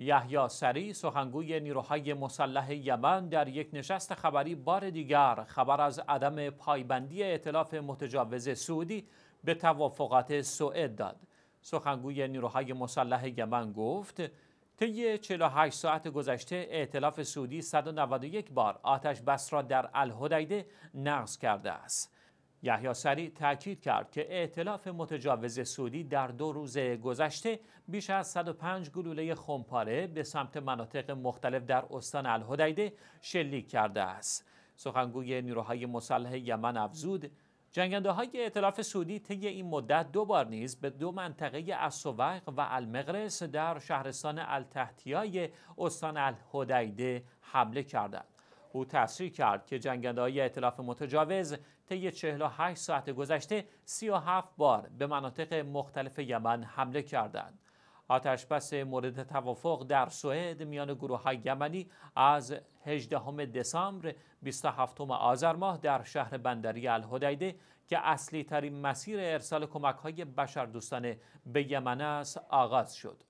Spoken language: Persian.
یحیی سری سخنگوی نیروهای مسلح یمن در یک نشست خبری بار دیگر خبر از عدم پایبندی اعتلاف متجاوز سعودی به توافقات سوئد داد سخنگوی نیروهای مسلح یمن گفت طی 48 ساعت گذشته ائتلاف سعودی 191 بار آتش بس را در الهدیده نقض کرده است یحیی سریع تاکید کرد که ائتلاف متجاوز سعودی در دو روز گذشته بیش از 105 گلوله خمپاره به سمت مناطق مختلف در استان الهدیده شلیک کرده است سخنگوی نیروهای مسلح یمن افزود جنگنده های سعودی طی این مدت دو بار نیز به دو منطقه اسوق و المغرس در شهرستان التحتیای استان الهدیده حمله کردند او تصریح کرد که جنگنده های اطلاف متجاوز طی 48 ساعت گذشته 37 بار به مناطق مختلف یمن حمله کردند. آتش بس مورد توافق در سوئد میان گروه های یمنی از 18 دسامبر 27 آذر ماه در شهر بندری الهدیده که اصلی ترین مسیر ارسال کمک های بشر بشردوستانه به یمن است آغاز شد.